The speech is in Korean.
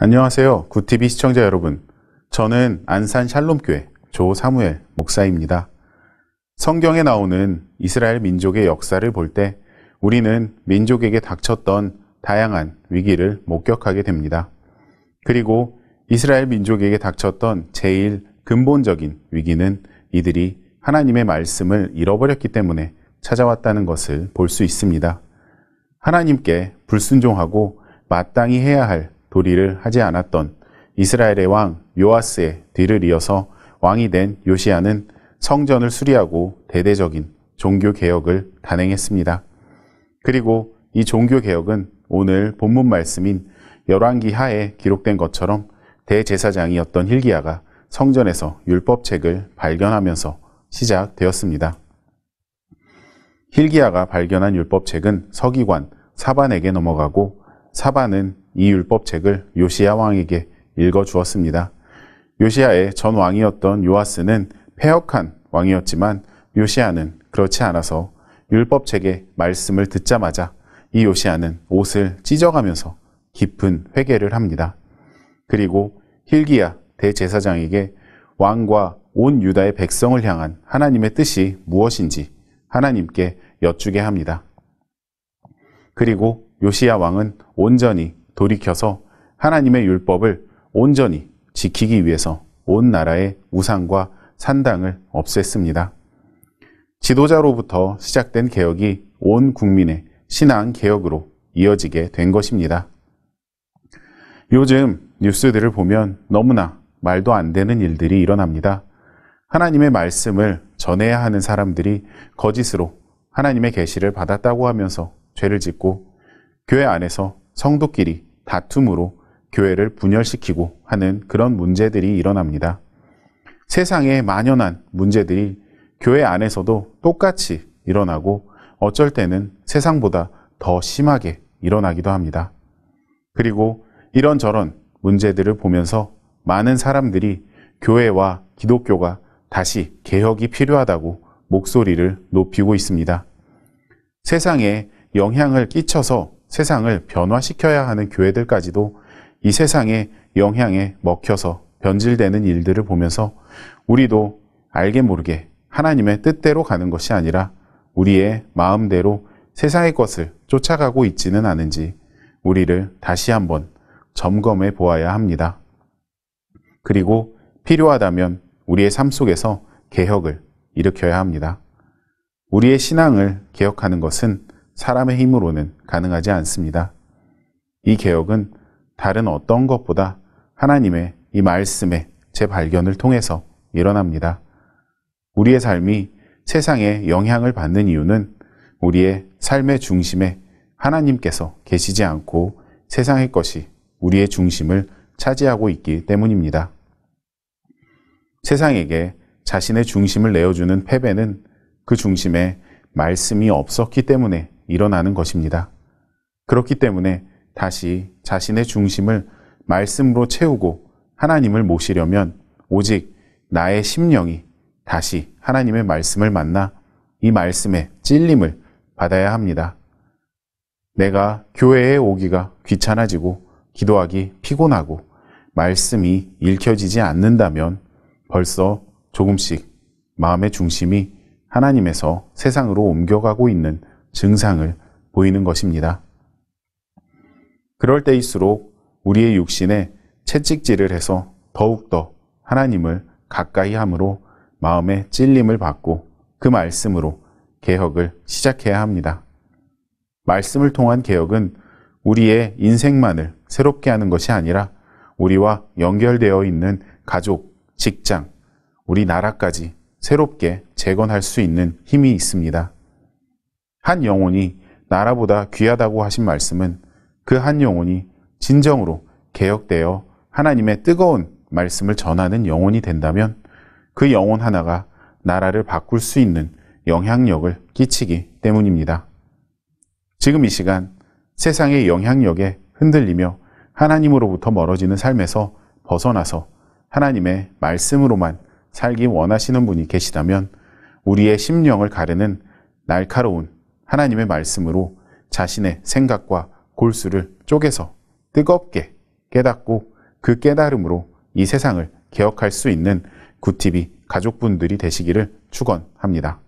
안녕하세요. 구티비 시청자 여러분. 저는 안산 샬롬교회 조사무엘 목사입니다. 성경에 나오는 이스라엘 민족의 역사를 볼 때 우리는 민족에게 닥쳤던 다양한 위기를 목격하게 됩니다. 그리고 이스라엘 민족에게 닥쳤던 제일 근본적인 위기는 이들이 하나님의 말씀을 잃어버렸기 때문에 찾아왔다는 것을 볼 수 있습니다. 하나님께 불순종하고 마땅히 해야 할 도리를 하지 않았던 이스라엘의 왕 요아스의 뒤를 이어서 왕이 된 요시아는 성전을 수리하고 대대적인 종교 개혁을 단행했습니다. 그리고 이 종교 개혁은 오늘 본문 말씀인 열왕기 하에 기록된 것처럼 대제사장이었던 힐기야가 성전에서 율법책을 발견하면서 시작되었습니다. 힐기야가 발견한 율법책은 서기관 사반에게 넘어가고 사반은 이 율법책을 요시야 왕에게 읽어 주었습니다. 요시야의 전 왕이었던 요아스는 폐역한 왕이었지만 요시야는 그렇지 않아서 율법책의 말씀을 듣자마자 이 요시야는 옷을 찢어가면서 깊은 회개를 합니다. 그리고 힐기야 대제사장에게 왕과 온 유다의 백성을 향한 하나님의 뜻이 무엇인지 하나님께 여쭈게 합니다. 그리고 요시야 왕은 온전히 돌이켜서 하나님의 율법을 온전히 지키기 위해서 온 나라의 우상과 산당을 없앴습니다. 지도자로부터 시작된 개혁이 온 국민의 신앙 개혁으로 이어지게 된 것입니다. 요즘 뉴스들을 보면 너무나 말도 안 되는 일들이 일어납니다. 하나님의 말씀을 전해야 하는 사람들이 거짓으로 하나님의 계시를 받았다고 하면서 죄를 짓고 교회 안에서 성도끼리 다툼으로 교회를 분열시키고 하는 그런 문제들이 일어납니다. 세상에 만연한 문제들이 교회 안에서도 똑같이 일어나고 어쩔 때는 세상보다 더 심하게 일어나기도 합니다. 그리고 이런저런 문제들을 보면서 많은 사람들이 교회와 기독교가 다시 개혁이 필요하다고 목소리를 높이고 있습니다. 세상에 영향을 끼쳐서 세상을 변화시켜야 하는 교회들까지도 이 세상의 영향에 먹혀서 변질되는 일들을 보면서 우리도 알게 모르게 하나님의 뜻대로 가는 것이 아니라 우리의 마음대로 세상의 것을 쫓아가고 있지는 않은지 우리를 다시 한번 점검해 보아야 합니다. 그리고 필요하다면 우리의 삶 속에서 개혁을 일으켜야 합니다. 우리의 신앙을 개혁하는 것은 사람의 힘으로는 가능하지 않습니다. 이 개혁은 다른 어떤 것보다 하나님의 이 말씀의 재발견을 통해서 일어납니다. 우리의 삶이 세상에 영향을 받는 이유는 우리의 삶의 중심에 하나님께서 계시지 않고 세상의 것이 우리의 중심을 차지하고 있기 때문입니다. 세상에게 자신의 중심을 내어주는 패배는 그 중심에 말씀이 없었기 때문에 일어나는 것입니다. 그렇기 때문에 다시 자신의 중심을 말씀으로 채우고 하나님을 모시려면 오직 나의 심령이 다시 하나님의 말씀을 만나 이 말씀의 찔림을 받아야 합니다. 내가 교회에 오기가 귀찮아지고 기도하기 피곤하고 말씀이 읽혀지지 않는다면 벌써 조금씩 마음의 중심이 하나님에서 세상으로 옮겨가고 있는 증상을 보이는 것입니다. 그럴 때일수록 우리의 육신에 채찍질을 해서 더욱더 하나님을 가까이 함으로 마음의 찔림을 받고 그 말씀으로 개혁을 시작해야 합니다. 말씀을 통한 개혁은 우리의 인생만을 새롭게 하는 것이 아니라 우리와 연결되어 있는 가족, 직장, 우리 나라까지 새롭게 재건할 수 있는 힘이 있습니다. 한 영혼이 나라보다 귀하다고 하신 말씀은 그 한 영혼이 진정으로 개혁되어 하나님의 뜨거운 말씀을 전하는 영혼이 된다면 그 영혼 하나가 나라를 바꿀 수 있는 영향력을 끼치기 때문입니다. 지금 이 시간 세상의 영향력에 흔들리며 하나님으로부터 멀어지는 삶에서 벗어나서 하나님의 말씀으로만 살기 원하시는 분이 계시다면 우리의 심령을 가르는 날카로운 하나님의 말씀으로 자신의 생각과 골수를 쪼개서 뜨겁게 깨닫고 그 깨달음으로 이 세상을 개혁할 수 있는 구티비 가족분들이 되시기를 축원합니다.